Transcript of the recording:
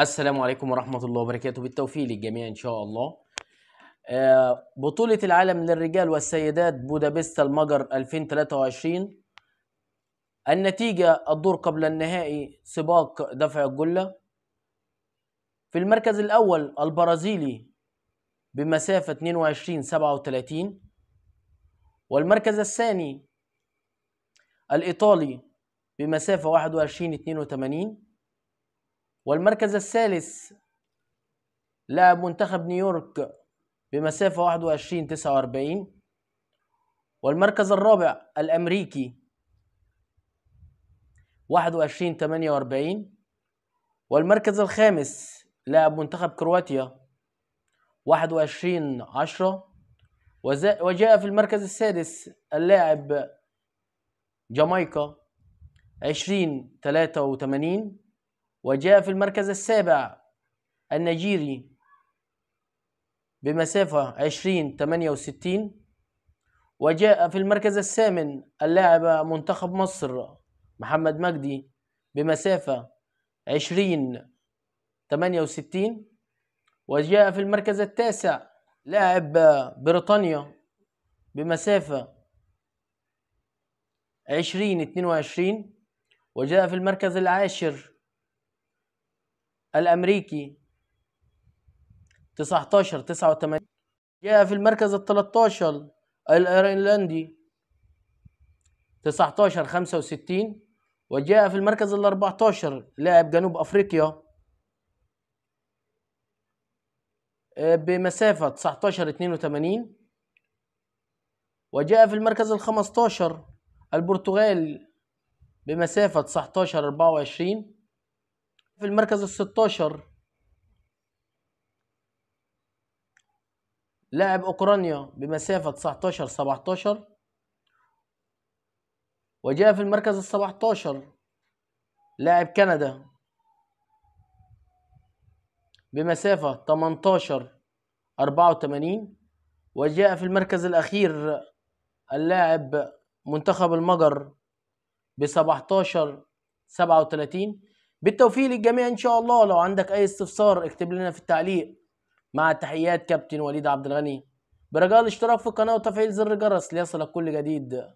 السلام عليكم ورحمة الله وبركاته بالتوفيق للجميع إن شاء الله آه، بطولة العالم للرجال والسيدات بودابست المجر 2023 النتيجة الدور قبل النهائي سباق دفع الجلة في المركز الأول البرازيلي بمسافة 22 37 والمركز الثاني الإيطالي بمسافة 21 82 والمركز الثالث لعب منتخب نيويورك بمسافة 21 49 والمركز الرابع الأمريكي 21 48 والمركز الخامس لعب منتخب كرواتيا 21 10 وجاء في المركز السادس اللاعب جامايكا 20 83 وجاء في المركز السابع النيجيري بمسافة 20 68 وجاء في المركز الثامن اللاعب منتخب مصر محمد مجدي بمسافة 20 68 وجاء في المركز التاسع لاعب بريطانيا بمسافة 20 22 وجاء في المركز العاشر الأمريكي 19 89 جاء في المركز ال 13 الأيرلندي 19 65 وجاء في المركز ال 14 لاعب جنوب أفريقيا آه، بمسافة 19 82 وجاء في المركز ال 15 البرتغال بمسافة 19 24 في المركز ال 16 لاعب اوكرانيا بمسافة 19 17 وجاء في المركز ال 17 لاعب كندا بمسافة 18 84 وجاء في المركز الأخير اللاعب منتخب المجر ب 17 37 بالتوفيق للجميع ان شاء الله لو عندك اي استفسار اكتب لنا في التعليق مع تحيات كابتن وليد عبد الغني برجاء الاشتراك في القناه وتفعيل زر الجرس ليصلك كل جديد